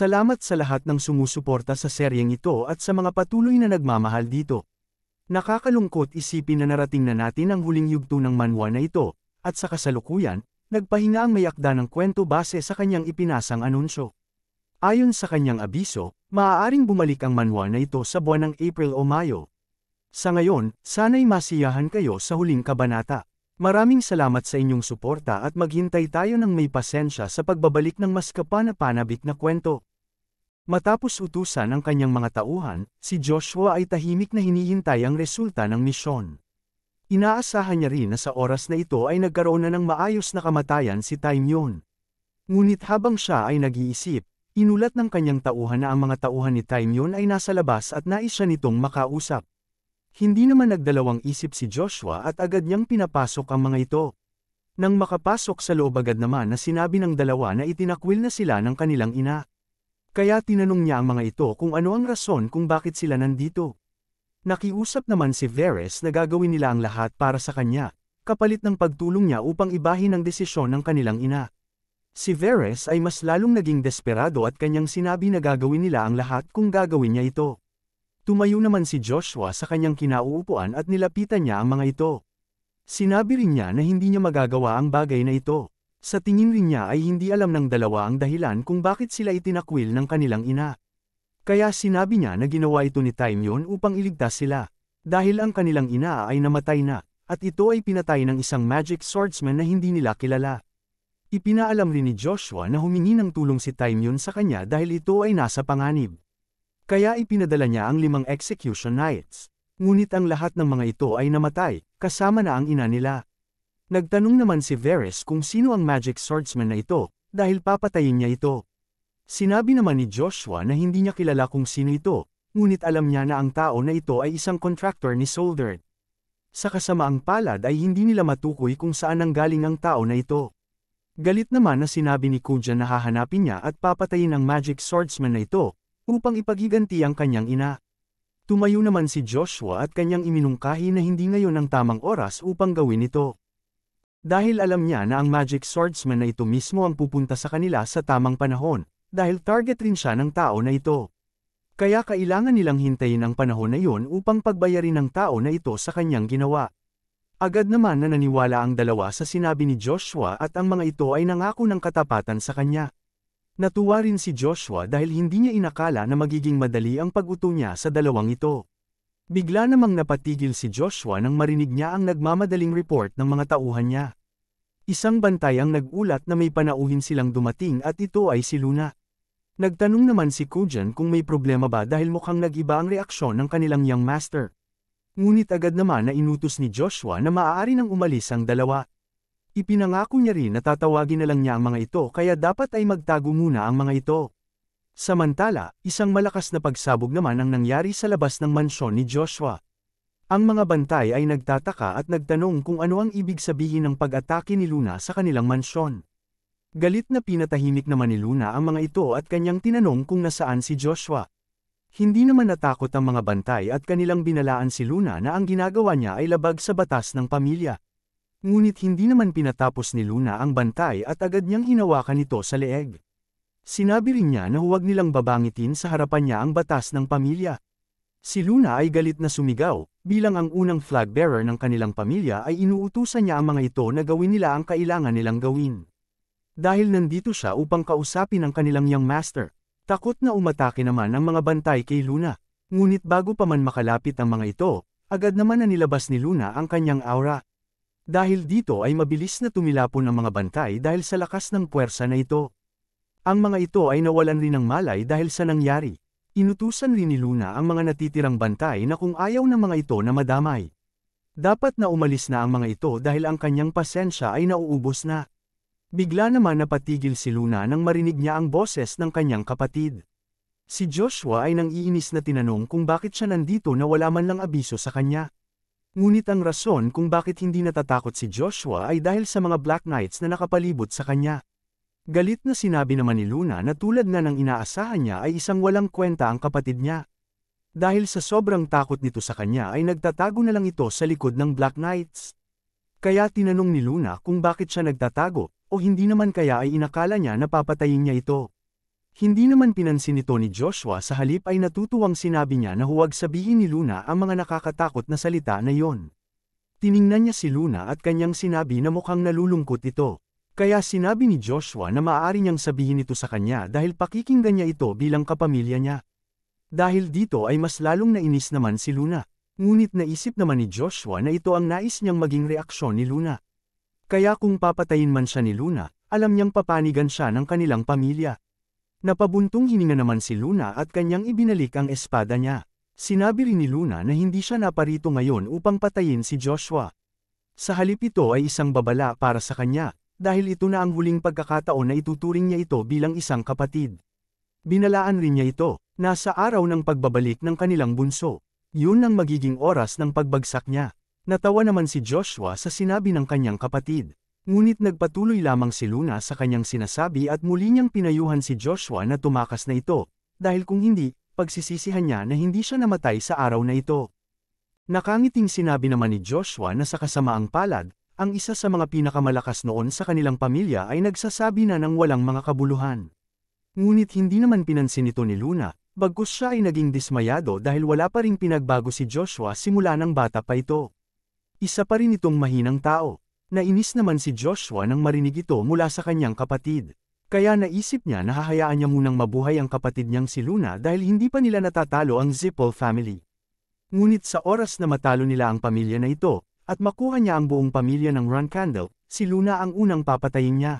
Salamat sa lahat ng sumusuporta sa seryeng ito at sa mga patuloy na nagmamahal dito. Nakakalungkot isipin na narating na natin ang huling yugto ng manwa na ito, at sa kasalukuyan, nagpahinga ang mayakda ng kwento base sa kanyang ipinasang anunsyo. Ayon sa kanyang abiso, maaaring bumalik ang manwa na ito sa buwan ng April o Mayo. Sa ngayon, sana'y masiyahan kayo sa huling kabanata. Maraming salamat sa inyong suporta at maghintay tayo ng may pasensya sa pagbabalik ng mas kapanapanabik na kwento. Matapos utusan ang kanyang mga tauhan, si Joshua ay tahimik na hinihintay ang resulta ng misyon. Inaasahan niya rin na sa oras na ito ay nagkaroon na ng maayos na kamatayan si Taimyon. Ngunit habang siya ay nag-iisip, inulat ng kanyang tauhan na ang mga tauhan ni Taimyon ay nasa labas at nais siya nitong makausap. Hindi naman nagdalawang isip si Joshua at agad niyang pinapasok ang mga ito. Nang makapasok sa loob agad naman na sinabi ng dalawa na itinakwil na sila ng kanilang ina. Kaya tinanong niya ang mga ito kung ano ang rason kung bakit sila nandito. Nakiusap naman si Veres na gagawin nila ang lahat para sa kanya, kapalit ng pagtulong niya upang ibahin ang desisyon ng kanilang ina. Si Veres ay mas lalong naging desperado at kanyang sinabi na gagawin nila ang lahat kung gagawin niya ito. Tumayo naman si Joshua sa kanyang kinauupuan at nilapitan niya ang mga ito. Sinabi rin niya na hindi niya magagawa ang bagay na ito. Sa tingin rin niya ay hindi alam ng dalawa ang dahilan kung bakit sila itinakwil ng kanilang ina. Kaya sinabi niya na ginawa ito ni Taimyon upang iligtas sila. Dahil ang kanilang ina ay namatay na, at ito ay pinatay ng isang magic swordsman na hindi nila kilala. Ipinaalam rin ni Joshua na humingi ng tulong si Taimyon sa kanya dahil ito ay nasa panganib. Kaya ipinadala niya ang limang execution knights. Ngunit ang lahat ng mga ito ay namatay, kasama na ang ina nila. Nagtanong naman si Varys kung sino ang magic swordsman na ito, dahil papatayin niya ito. Sinabi naman ni Joshua na hindi niya kilala kung sino ito, ngunit alam niya na ang tao na ito ay isang contractor ni Soldert. Sa kasamaang palad ay hindi nila matukoy kung saan ang galing ang tao na ito. Galit naman na sinabi ni Kuja na hahanapin niya at papatayin ang magic swordsman na ito, upang ipaghiganti ang kanyang ina. Tumayo naman si Joshua at kanyang iminungkahi na hindi ngayon ang tamang oras upang gawin ito. Dahil alam niya na ang Magic Swordsman na ito mismo ang pupunta sa kanila sa tamang panahon, dahil target rin siya ng tao na ito. Kaya kailangan nilang hintayin ang panahon na iyon upang pagbayarin ng tao na ito sa kanyang ginawa. Agad naman na naniwala ang dalawa sa sinabi ni Joshua at ang mga ito ay nangako ng katapatan sa kanya. Natuwa rin si Joshua dahil hindi niya inakala na magiging madali ang pag-uto niya sa dalawang ito. Bigla namang napatigil si Joshua nang marinig niya ang nagmamadaling report ng mga tauhan niya. Isang bantay ang nagulat na may panauhin silang dumating at ito ay si Luna. Nagtanong naman si Kujan kung may problema ba dahil mukhang nag-iba ang reaksyon ng kanilang young master. Ngunit agad naman na inutos ni Joshua na maaari nang umalis ang dalawa. Ipinangako niya rin na tatawagin na lang niya ang mga ito kaya dapat ay magtago muna ang mga ito. Samantala, isang malakas na pagsabog naman ang nangyari sa labas ng mansyon ni Joshua. Ang mga bantay ay nagtataka at nagtanong kung ano ang ibig sabihin ng pag-atake ni Luna sa kanilang mansyon. Galit na pinatahimik naman ni Luna ang mga ito at kanyang tinanong kung nasaan si Joshua. Hindi naman natakot ang mga bantay at kanilang binalaan si Luna na ang ginagawa niya ay labag sa batas ng pamilya. Ngunit hindi naman pinatapos ni Luna ang bantay at agad niyang hinawakan ito sa leeg. Sinabi rin niya na huwag nilang babangitin sa harapan niya ang batas ng pamilya. Si Luna ay galit na sumigaw, bilang ang unang flag bearer ng kanilang pamilya ay inuutusan niya ang mga ito na gawin nila ang kailangan nilang gawin. Dahil nandito siya upang kausapin ang kanilang young master, takot na umatake naman ang mga bantay kay Luna. Ngunit bago pa man makalapit ang mga ito, agad naman na nilabas ni Luna ang kanyang aura. Dahil dito ay mabilis na tumilapon ang mga bantay dahil sa lakas ng puwersa na ito. Ang mga ito ay nawalan rin ng malay dahil sa nangyari. Inutusan rin ni Luna ang mga natitirang bantay na kung ayaw ng mga ito na madamay. Dapat na umalis na ang mga ito dahil ang kanyang pasensya ay nauubos na. Bigla naman napatigil si Luna nang marinig niya ang boses ng kanyang kapatid. Si Joshua ay nang iinis na tinanong kung bakit siya nandito na wala man lang abiso sa kanya. Ngunit ang rason kung bakit hindi natatakot si Joshua ay dahil sa mga Black Knights na nakapalibot sa kanya. Galit na sinabi naman ni Luna na tulad na ng inaasahan niya ay isang walang kwenta ang kapatid niya. Dahil sa sobrang takot nito sa kanya ay nagtatago na lang ito sa likod ng Black Knights. Kaya tinanong ni Luna kung bakit siya nagtatago, o hindi naman kaya ay inakala niya na papatayin niya ito. Hindi naman pinansin ito ni Joshua sa halip ay natutuwang sinabi niya na huwag sabihin ni Luna ang mga nakakatakot na salita na yon. Tiningnan niya si Luna at kanyang sinabi na mukhang nalulungkot ito. Kaya sinabi ni Joshua na maaari niyang sabihin ito sa kanya dahil pakikinggan niya ito bilang kapamilya niya. Dahil dito ay mas lalong nainis naman si Luna. Ngunit naisip naman ni Joshua na ito ang nais niyang maging reaksyon ni Luna. Kaya kung papatayin man siya ni Luna, alam niyang papanigan siya ng kanilang pamilya. Napabuntong hininga naman si Luna at kanyang ibinalik ang espada niya. Sinabi rin ni Luna na hindi siya naparito ngayon upang patayin si Joshua. Sa halip ito ay isang babala para sa kanya, dahil ito na ang huling pagkakataon na ituturing niya ito bilang isang kapatid. Binalaan rin niya ito, nasa araw ng pagbabalik ng kanilang bunso. Yun ang magiging oras ng pagbagsak niya. Natawa naman si Joshua sa sinabi ng kanyang kapatid. Ngunit nagpatuloy lamang si Luna sa kanyang sinasabi at muli niyang pinayuhan si Joshua na tumakas na ito, dahil kung hindi, pagsisisihan niya na hindi siya namatay sa araw na ito. Nakangiting sinabi naman ni Joshua na sa kasamaang palad, ang isa sa mga pinakamalakas noon sa kanilang pamilya ay nagsasabi na ng walang mga kabuluhan. Ngunit hindi naman pinansin ito ni Luna, bagkus siya ay naging dismayado dahil wala pa ring pinagbago si Joshua simula ng bata pa ito. Isa pa rin itong mahinang tao. Nainis naman si Joshua nang marinig ito mula sa kanyang kapatid. Kaya naisip niya na hahayaan niya munang mabuhay ang kapatid niyang si Luna dahil hindi pa nila natatalo ang Zippel family. Ngunit sa oras na matalo nila ang pamilya na ito, at makuha niya ang buong pamilya ng Run Candle, si Luna ang unang papatayin niya.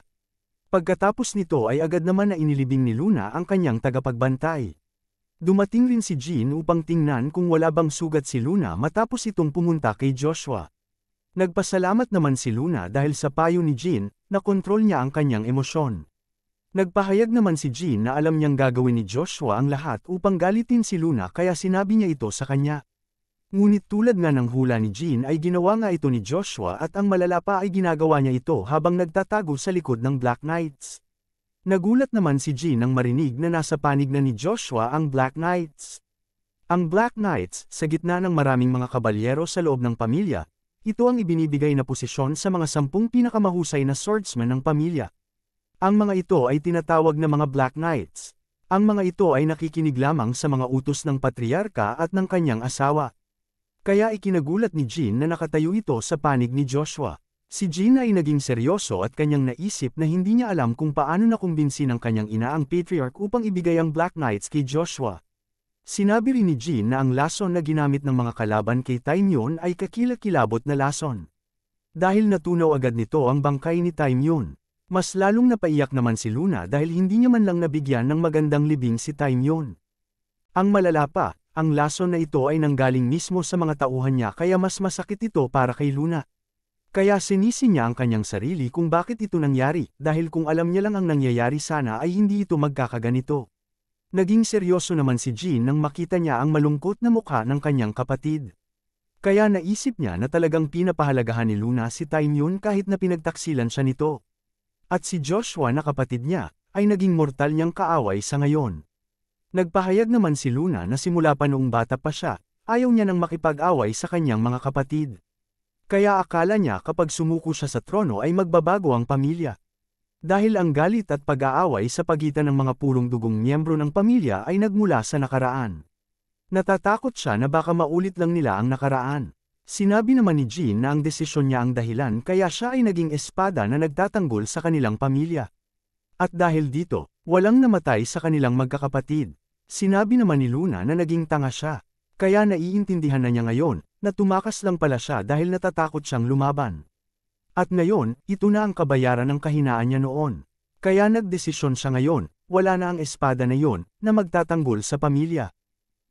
Pagkatapos nito ay agad naman na inilibing ni Luna ang kanyang tagapagbantay. Dumating rin si Jean upang tingnan kung wala bang sugat si Luna matapos itong pumunta kay Joshua. Nagpasalamat naman si Luna dahil sa payo ni Jean, na kontrol niya ang kanyang emosyon. Nagpahayag naman si Jean na alam niyang gagawin ni Joshua ang lahat upang galitin si Luna kaya sinabi niya ito sa kanya. Ngunit tulad nga ng hula ni Jean ay ginawa nga ito ni Joshua at ang malala pa ay ginagawa niya ito habang nagtatago sa likod ng Black Knights. Nagulat naman si Jean nang marinig na nasa panig na ni Joshua ang Black Knights. Ang Black Knights, sa gitna ng maraming mga kabalyero sa loob ng pamilya, ito ang ibinibigay na posisyon sa mga sampung pinakamahusay na swordsman ng pamilya. Ang mga ito ay tinatawag na mga Black Knights. Ang mga ito ay nakikinig lamang sa mga utos ng patriarka at ng kanyang asawa. Kaya ikinagulat ni Jean na nakatayo ito sa panig ni Joshua. Si Jean ay naging seryoso at kanyang naisip na hindi niya alam kung paano nakumbinsi ang kanyang ina ang patriarch upang ibigay ang Black Knights kay Joshua. Sinabi rin ni Jean na ang lason na ginamit ng mga kalaban kay Taimyon ay kakilakilabot na lason. Dahil natunaw agad nito ang bangkay ni Taimyon. Mas lalong napaiyak naman si Luna dahil hindi niya man lang nabigyan ng magandang libing si Taimyon. Ang malala pa, ang lason na ito ay nanggaling mismo sa mga tauhan niya kaya mas masakit ito para kay Luna. Kaya sinisi niya ang kanyang sarili kung bakit ito nangyari, dahil kung alam niya lang ang nangyayari sana ay hindi ito magkakaganito. Naging seryoso naman si Jean nang makita niya ang malungkot na mukha ng kanyang kapatid. Kaya naisip niya na talagang pinapahalagahan ni Luna si Time yun kahit na pinagtaksilan siya nito. At si Joshua na kapatid niya, ay naging mortal niyang kaaway sa ngayon. Nagpahayag naman si Luna na simula pa noong bata pa siya, ayaw niya nang makipag-away sa kanyang mga kapatid. Kaya akala niya kapag sumuko siya sa trono ay magbabago ang pamilya. Dahil ang galit at pag-aaway sa pagitan ng mga pulong dugong miyembro ng pamilya ay nagmula sa nakaraan. Natatakot siya na baka maulit lang nila ang nakaraan. Sinabi naman ni Jean na ang desisyon niya ang dahilan kaya siya ay naging espada na nagtatanggol sa kanilang pamilya. At dahil dito, walang namatay sa kanilang magkakapatid. Sinabi naman ni Luna na naging tanga siya. Kaya naiintindihan na niya ngayon, na tumakas lang pala siya dahil natatakot siyang lumaban. At ngayon, ito na ang kabayaran ng kahinaan niya noon. Kaya nagdesisyon siya ngayon, wala na ang espada na yon, na magtatanggol sa pamilya.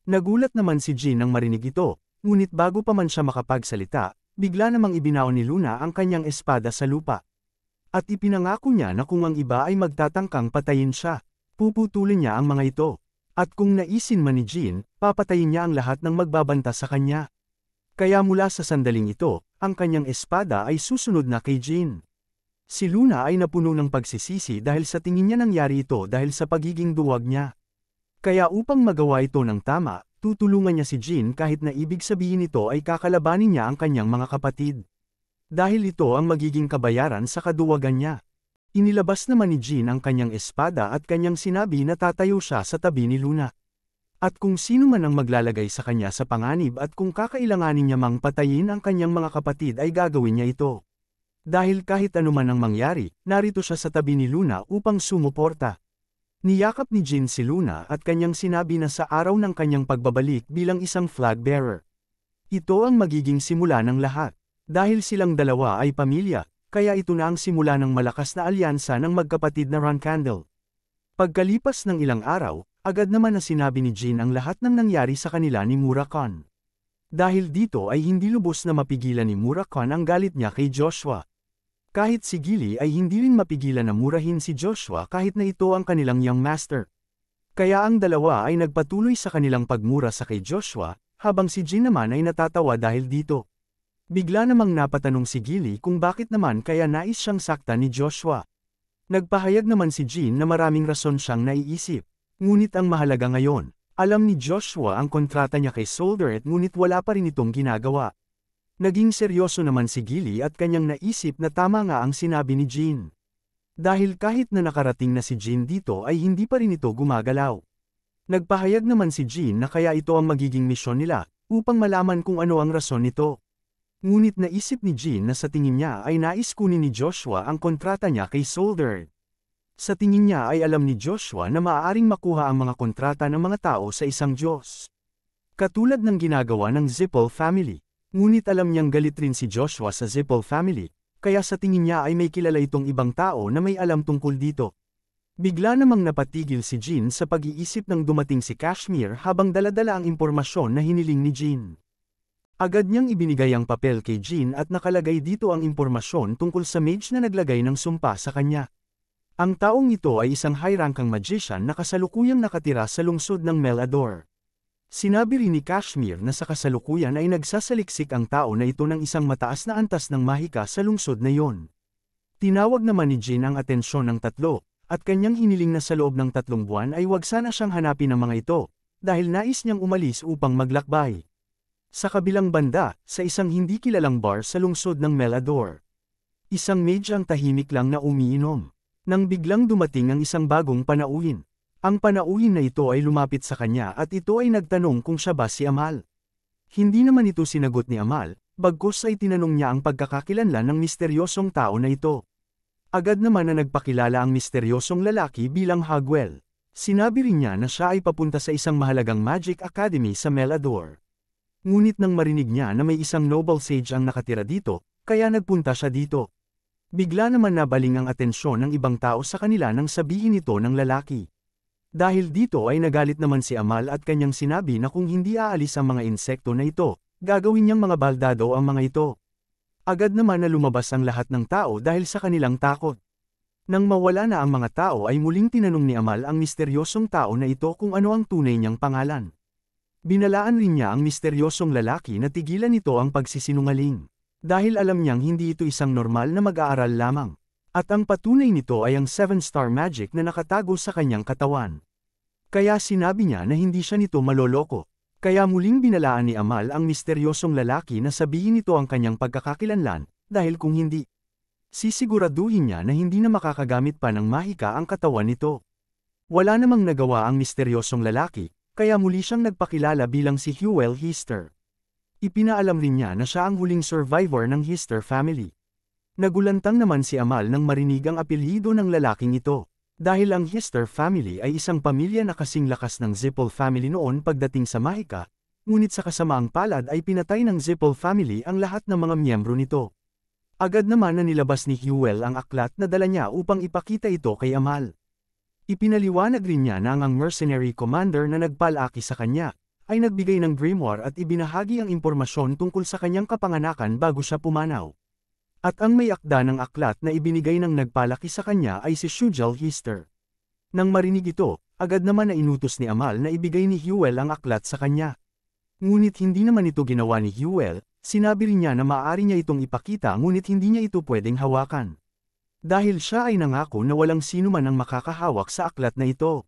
Nagulat naman si Jean nang marinig ito, ngunit bago pa man siya makapagsalita, bigla namang ibinaon ni Luna ang kanyang espada sa lupa. At ipinangako niya na kung ang iba ay magtatangkang patayin siya, puputulin niya ang mga ito. At kung naisin man ni Jean, papatayin niya ang lahat ng magbabanta sa kanya. Kaya mula sa sandaling ito, ang kanyang espada ay susunod na kay Jean. Si Luna ay napuno ng pagsisisi dahil sa tingin niya nangyari ito dahil sa pagiging duwag niya. Kaya upang magawa ito ng tama, tutulungan niya si Jean kahit na ibig sabihin ito ay kakalabanin niya ang kanyang mga kapatid. Dahil ito ang magiging kabayaran sa kaduwagan niya. Inilabas naman ni Jean ang kanyang espada at kanyang sinabi na tatayo siya sa tabi ni Luna. At kung sino man ang maglalagay sa kanya sa panganib at kung kakailanganin niya mang patayin ang kanyang mga kapatid ay gagawin niya ito. Dahil kahit anuman ang mangyari, narito siya sa tabi ni Luna upang sumuporta. Niyakap ni Jean si Luna at kanyang sinabi na sa araw ng kanyang pagbabalik bilang isang flag bearer. Ito ang magiging simula ng lahat. Dahil silang dalawa ay pamilya, kaya ito na ang simula ng malakas na alyansa ng magkapatid na Roncandle. Pagkalipas ng ilang araw, agad naman na sinabi ni Jin ang lahat ng nangyari sa kanila ni Murakon. Dahil dito ay hindi lubos na mapigilan ni Murakon ang galit niya kay Joshua. Kahit si Gili ay hindi rin mapigilan na murahin si Joshua kahit na ito ang kanilang young master. Kaya ang dalawa ay nagpatuloy sa kanilang pagmura sa kay Joshua, habang si Jin naman ay natatawa dahil dito. Bigla namang napatanong si Gilly kung bakit naman kaya nais siyang sakta ni Joshua. Nagpahayag naman si Jean na maraming rason siyang naiisip. Ngunit ang mahalaga ngayon, alam ni Joshua ang kontrata niya kay Solderet ngunit wala pa rin itong ginagawa. Naging seryoso naman si Gilly at kanyang naisip na tama nga ang sinabi ni Jean. Dahil kahit na nakarating na si Jean dito ay hindi pa rin ito gumagalaw. Nagpahayag naman si Jean na kaya ito ang magiging misyon nila, upang malaman kung ano ang rason nito. Ngunit naisip ni Jean na sa tingin niya ay nais kunin ni Joshua ang kontrata niya kay Solder. Sa tingin niya ay alam ni Joshua na maaaring makuha ang mga kontrata ng mga tao sa isang Diyos. Katulad ng ginagawa ng Zippel family. Ngunit alam niyang galit rin si Joshua sa Zippel family, kaya sa tingin niya ay may kilala itong ibang tao na may alam tungkol dito. Bigla namang napatigil si Jean sa pag-iisip ng dumating si Kashmir habang daladala ang impormasyon na hiniling ni Jean. Agad niyang ibinigay ang papel kay Jean at nakalagay dito ang impormasyon tungkol sa mage na naglagay ng sumpa sa kanya. Ang taong ito ay isang high ranking magician na kasalukuyang nakatira sa lungsod ng Melador. Sinabi rin ni Kashmir na sa kasalukuyan ay nagsasaliksik ang tao na ito ng isang mataas na antas ng mahika sa lungsod na iyon. Tinawag naman ni Jean ang atensyon ng tatlo, at kanyang hiniling na sa loob ng tatlong buwan ay wag sana siyang hanapin ang mga ito, dahil nais niyang umalis upang maglakbay. Sa kabilang banda, sa isang hindi kilalang bar sa lungsod ng Melador. Isang mage tahimik lang na umiinom. Nang biglang dumating ang isang bagong panauhin. Ang panauhin na ito ay lumapit sa kanya at ito ay nagtanong kung siya ba si Amal. Hindi naman ito sinagot ni Amal, bagkus ay tinanong niya ang pagkakakilanlan ng misteryosong tao na ito. Agad naman na nagpakilala ang misteryosong lalaki bilang Hagwell. Sinabi rin niya na siya ay papunta sa isang mahalagang Magic Academy sa Melador. Ngunit nang marinig niya na may isang noble sage ang nakatira dito, kaya nagpunta siya dito. Bigla naman nabaling ang atensyon ng ibang tao sa kanila nang sabihin ito ng lalaki. Dahil dito ay nagalit naman si Amal at kanyang sinabi na kung hindi aalis ang mga insekto na ito, gagawin niyang mga baldado ang mga ito. Agad naman na lumabas ang lahat ng tao dahil sa kanilang takot. Nang mawala na ang mga tao ay muling tinanong ni Amal ang misteryosong tao na ito kung ano ang tunay niyang pangalan. Binalaan rin niya ang misteryosong lalaki na tigilan nito ang pagsisinungaling. Dahil alam niyang hindi ito isang normal na mag-aaral lamang. At ang patunay nito ay ang seven-star magic na nakatago sa kanyang katawan. Kaya sinabi niya na hindi siya nito maloloko. Kaya muling binalaan ni Amal ang misteryosong lalaki na sabihin nito ang kanyang pagkakakilanlan, dahil kung hindi, sisiguraduhin niya na hindi na makakagamit pa ng mahika ang katawan nito. Wala namang nagawa ang misteryosong lalaki, kaya muli siyang nagpakilala bilang si Huel Hister. Ipinaalam rin niya na siya ang huling survivor ng Hister family. Nagulantang naman si Amal nang marinig ang apelyido ng lalaking ito, dahil ang Hister family ay isang pamilya na kasing lakas ng Zippel family noon pagdating sa Mahika, ngunit sa kasamaang palad ay pinatay ng Zippel family ang lahat ng mga miyembro nito. Agad naman na nilabas ni Huel ang aklat na dala niya upang ipakita ito kay Amal. Ipinaliwanag rin niya na ang mercenary commander na nagpalaki sa kanya, ay nagbigay ng grimoire at ibinahagi ang impormasyon tungkol sa kanyang kapanganakan bago siya pumanaw. At ang may akda ng aklat na ibinigay ng nagpalaki sa kanya ay si Shujal Hester. Nang marinig ito, agad naman na inutos ni Amal na ibigay ni Huel ang aklat sa kanya. Ngunit hindi naman ito ginawa ni Huel, sinabi rin niya na maaari niya itong ipakita ngunit hindi niya ito pwedeng hawakan. Dahil siya ay nangako na walang sino man ang makakahawak sa aklat na ito.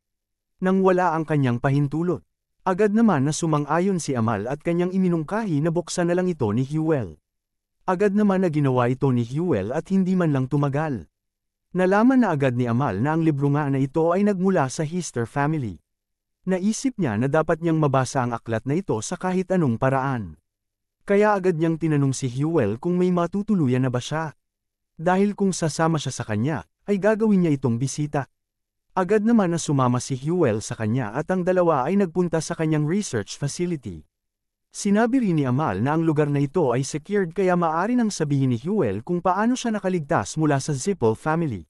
Nang wala ang kanyang pahintulot, agad naman na sumang-ayon si Amal at kanyang iminungkahi na buksan na lang ito ni Huel. Agad naman na ginawa ito ni Huel at hindi man lang tumagal. Nalaman na agad ni Amal na ang libro nga na ito ay nagmula sa Hister family. Naisip niya na dapat niyang mabasa ang aklat na ito sa kahit anong paraan. Kaya agad niyang tinanong si Huel kung may matutuluyan na ba siya dahil kung sasama siya sa kanya, ay gagawin niya itong bisita. Agad naman na sumama si Huel sa kanya at ang dalawa ay nagpunta sa kanyang research facility. Sinabi rin ni Amal na ang lugar na ito ay secured kaya maari nang sabihin ni Huel kung paano siya nakaligtas mula sa Zippel family.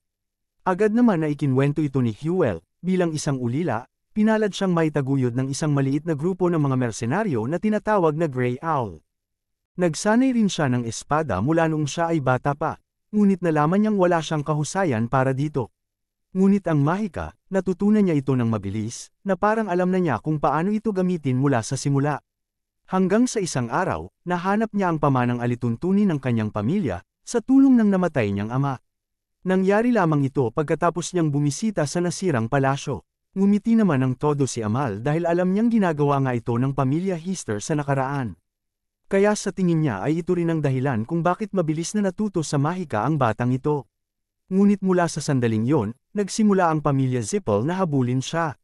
Agad naman na ikinwento ito ni Huel, bilang isang ulila, pinalad siyang maitaguyod ng isang maliit na grupo ng mga mersenaryo na tinatawag na Grey Owl. Nagsanay rin siya ng espada mula noong siya ay bata pa, ngunit nalaman niyang wala siyang kahusayan para dito. Ngunit ang mahika, natutunan niya ito ng mabilis, na parang alam na niya kung paano ito gamitin mula sa simula. Hanggang sa isang araw, nahanap niya ang pamanang alituntunin ng kanyang pamilya, sa tulong ng namatay niyang ama. Nangyari lamang ito pagkatapos niyang bumisita sa nasirang palasyo. Ngumiti naman ng todo si Amal dahil alam niyang ginagawa nga ito ng pamilya Hister sa nakaraan. Kaya sa tingin niya ay ito rin ang dahilan kung bakit mabilis na natuto sa Mahika ang batang ito. Ngunit mula sa sandaling yon, nagsimula ang pamilya Zippel na habulin siya.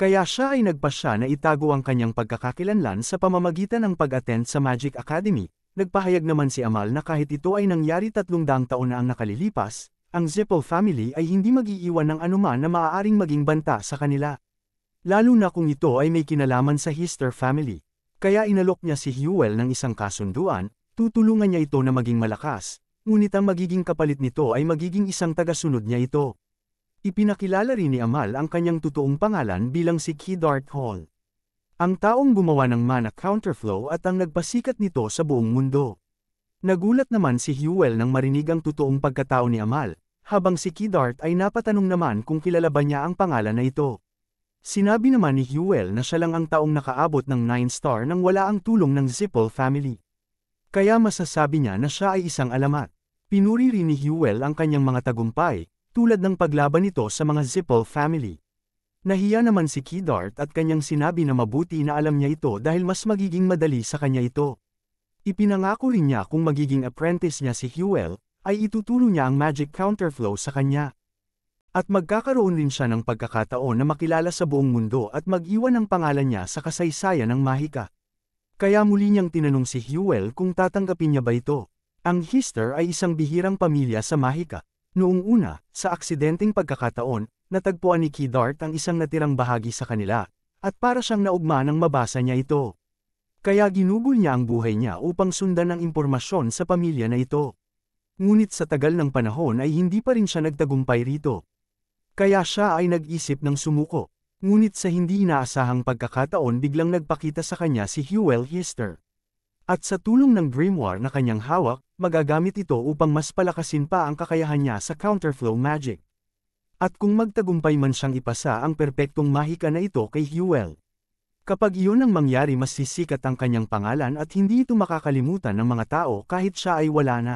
Kaya siya ay nagpasya na itago ang kanyang pagkakakilanlan sa pamamagitan ng pag-attend sa Magic Academy. Nagpahayag naman si Amal na kahit ito ay nangyari tatlong daang taon na ang nakalilipas, ang Zippel family ay hindi mag-iiwan ng anuman na maaaring maging banta sa kanila. Lalo na kung ito ay may kinalaman sa Hister family. Kaya inalok niya si Huel ng isang kasunduan, tutulungan niya ito na maging malakas, ngunit ang magiging kapalit nito ay magiging isang tagasunod niya ito. Ipinakilala rin ni Amal ang kanyang totoong pangalan bilang si Kidart Hall. Ang taong gumawa ng mana counterflow at ang nagpasikat nito sa buong mundo. Nagulat naman si Huel nang marinig ang totoong pagkatao ni Amal, habang si Kidart ay napatanong naman kung kilala ba niya ang pangalan na ito. Sinabi naman ni Huel na siya lang ang taong nakaabot ng 9-star nang wala ang tulong ng Zippel family. Kaya masasabi niya na siya ay isang alamat. Pinuri rin ni Huel ang kanyang mga tagumpay, tulad ng paglaban nito sa mga Zippel family. Nahiya naman si Kidart at kanyang sinabi na mabuti na alam niya ito dahil mas magiging madali sa kanya ito. Ipinangako rin niya kung magiging apprentice niya si Huel, ay ituturo niya ang magic counterflow sa kanya. At magkakaroon din siya ng pagkakataon na makilala sa buong mundo at mag-iwan ang pangalan niya sa kasaysayan ng mahika. Kaya muli niyang tinanong si Huel kung tatanggapin niya ba ito. Ang Hister ay isang bihirang pamilya sa mahika. Noong una, sa aksidenteng pagkakataon, natagpuan ni Kidart ang isang natirang bahagi sa kanila, at para siyang naugma nang mabasa niya ito. Kaya ginugol niya ang buhay niya upang sundan ang impormasyon sa pamilya na ito. Ngunit sa tagal ng panahon ay hindi pa rin siya nagtagumpay rito. Kaya siya ay nag-isip ng sumuko. Ngunit sa hindi inaasahang pagkakataon biglang nagpakita sa kanya si Huel Hister. At sa tulong ng grimoire na kanyang hawak, magagamit ito upang mas palakasin pa ang kakayahan niya sa counterflow magic. At kung magtagumpay man siyang ipasa ang perpektong mahika na ito kay Huel. Kapag iyon ang mangyari mas sisikat ang kanyang pangalan at hindi ito makakalimutan ng mga tao kahit siya ay wala na.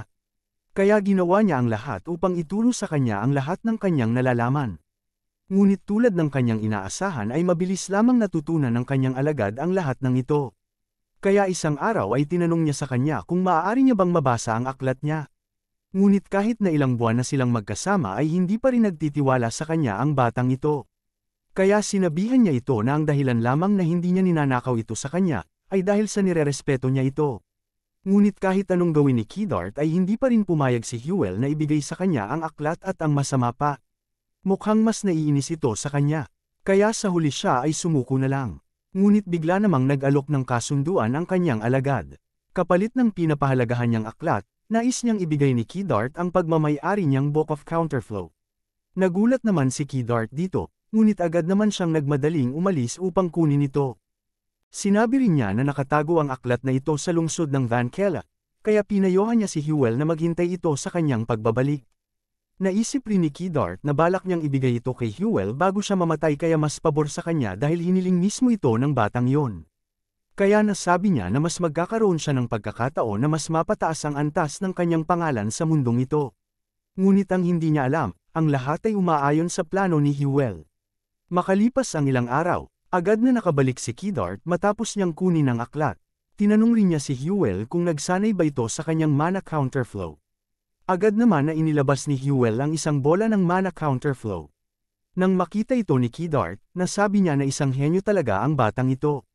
Kaya ginawa niya ang lahat upang ituro sa kanya ang lahat ng kanyang nalalaman. Ngunit tulad ng kanyang inaasahan ay mabilis lamang natutunan ng kanyang alagad ang lahat ng ito. Kaya isang araw ay tinanong niya sa kanya kung maaari niya bang mabasa ang aklat niya. Ngunit kahit na ilang buwan na silang magkasama ay hindi pa rin nagtitiwala sa kanya ang batang ito. Kaya sinabihan niya ito na ang dahilan lamang na hindi niya ninanakaw ito sa kanya, ay dahil sa nirerespeto niya ito. Ngunit kahit anong gawin ni Kidart ay hindi pa rin pumayag si Huel na ibigay sa kanya ang aklat at ang masama pa. Mukhang mas naiinis ito sa kanya. Kaya sa huli siya ay sumuko na lang. Ngunit bigla namang nag-alok ng kasunduan ang kanyang alagad. Kapalit ng pinapahalagahan niyang aklat, nais niyang ibigay ni Kidart ang pagmamayari niyang Book of Counterflow. Nagulat naman si Kidart dito, ngunit agad naman siyang nagmadaling umalis upang kunin ito. Sinabi rin niya na nakatago ang aklat na ito sa lungsod ng Van Kela, kaya pinayohan niya si Huel na maghintay ito sa kanyang pagbabalik. Naisip rin ni Kidart na balak niyang ibigay ito kay Huel bago siya mamatay kaya mas pabor sa kanya dahil hiniling mismo ito ng batang yon. Kaya nasabi niya na mas magkakaroon siya ng pagkakataon na mas mapataas ang antas ng kanyang pangalan sa mundong ito. Ngunit ang hindi niya alam, ang lahat ay umaayon sa plano ni Huel. Makalipas ang ilang araw, Agad na nakabalik si Kidart matapos niyang kunin ang aklat. Tinanong rin niya si Huel kung nagsanay ba ito sa kanyang mana counterflow. Agad naman na inilabas ni Huel ang isang bola ng mana counterflow. Nang makita ito ni Kidart, nasabi niya na isang henyo talaga ang batang ito.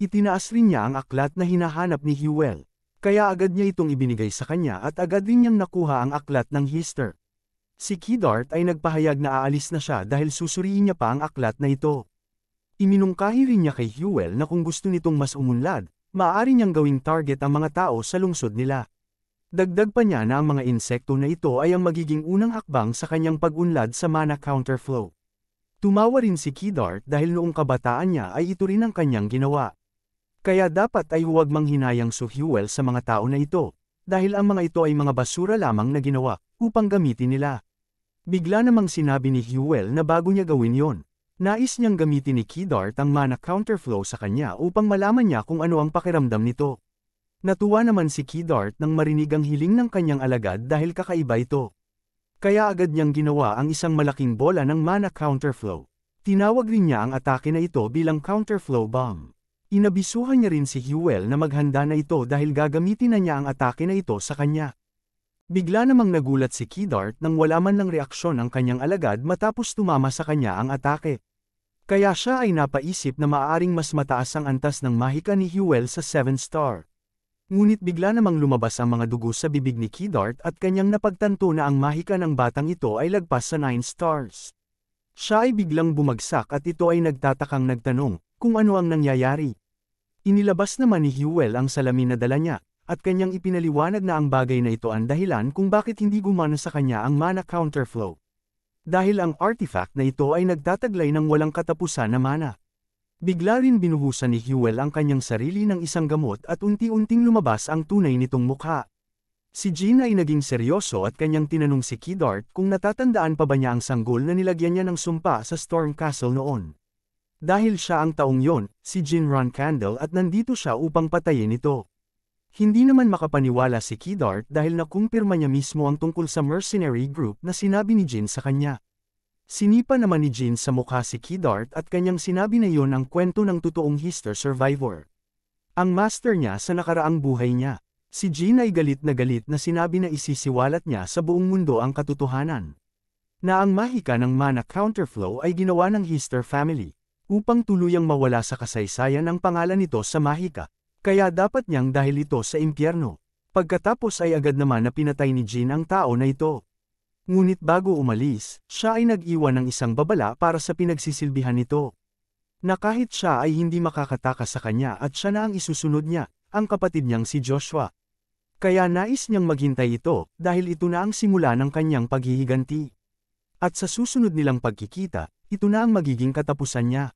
Itinaas rin niya ang aklat na hinahanap ni Huel. Kaya agad niya itong ibinigay sa kanya at agad rin niyang nakuha ang aklat ng Hister. Si Kidart ay nagpahayag na aalis na siya dahil susuriin niya pa ang aklat na ito. Iminungkahi rin niya kay Huel na kung gusto nitong mas umunlad, maaari niyang gawing target ang mga tao sa lungsod nila. Dagdag pa niya na ang mga insekto na ito ay ang magiging unang hakbang sa kanyang pag-unlad sa mana counterflow. Tumawa rin si Kidart dahil noong kabataan niya ay ito rin ang kanyang ginawa. Kaya dapat ay huwag manghinayang suhiwel sa mga tao na ito, dahil ang mga ito ay mga basura lamang na ginawa upang gamitin nila. Bigla namang sinabi ni Huel na bago niya gawin yon, Nais niyang gamitin ni Kidart ang mana counterflow sa kanya upang malaman niya kung ano ang pakiramdam nito. Natuwa naman si Kidart nang marinig ang hiling ng kanyang alagad dahil kakaiba ito. Kaya agad niyang ginawa ang isang malaking bola ng mana counterflow. Tinawag rin niya ang atake na ito bilang counterflow bomb. Inabisuhan niya rin si Huel na maghanda na ito dahil gagamitin na niya ang atake na ito sa kanya. Bigla namang nagulat si Kidart nang wala man lang reaksyon ang kanyang alagad matapos tumama sa kanya ang atake. Kaya siya ay napaisip na maaaring mas mataas ang antas ng mahika ni Huel sa 7 star. Ngunit bigla namang lumabas ang mga dugo sa bibig ni Kidart at kanyang napagtanto na ang mahika ng batang ito ay lagpas sa 9 stars. Siya ay biglang bumagsak at ito ay nagtatakang nagtanong kung ano ang nangyayari. Inilabas naman ni Huel ang salamin na dala niya, at kanyang ipinaliwanag na ang bagay na ito ang dahilan kung bakit hindi gumana sa kanya ang mana counterflow. Dahil ang artifact na ito ay nagtataglay ng walang katapusan na mana. Bigla rin binuhusan ni Huel ang kanyang sarili ng isang gamot at unti-unting lumabas ang tunay nitong mukha. Si Jin ay naging seryoso at kanyang tinanong si Kidart kung natatandaan pa ba niya ang sanggol na nilagyan niya ng sumpa sa Storm Castle noon. Dahil siya ang taong yon, si Jin Ron Candle at nandito siya upang patayin ito. Hindi naman makapaniwala si Kidart dahil nakumpirma niya mismo ang tungkol sa mercenary group na sinabi ni Jin sa kanya. Sinipa naman ni Jin sa mukha si Kidart at kanyang sinabi na yon ang kwento ng totoong Hister Survivor. Ang master niya sa nakaraang buhay niya. Si Jin ay galit na galit na sinabi na isisiwalat niya sa buong mundo ang katotohanan. Na ang mahika ng mana counterflow ay ginawa ng Hister family, upang tuluyang mawala sa kasaysayan ang pangalan nito sa mahika. Kaya dapat niyang dahil ito sa impyerno. Pagkatapos ay agad naman na pinatay ni Jin ang tao na ito. Ngunit bago umalis, siya ay nag-iwan ng isang babala para sa pinagsisilbihan nito. Na kahit siya ay hindi makakataka sa kanya at siya na ang isusunod niya, ang kapatid niyang si Joshua. Kaya nais niyang maghintay ito, dahil ito na ang simula ng kanyang paghihiganti. At sa susunod nilang pagkikita, ito na ang magiging katapusan niya.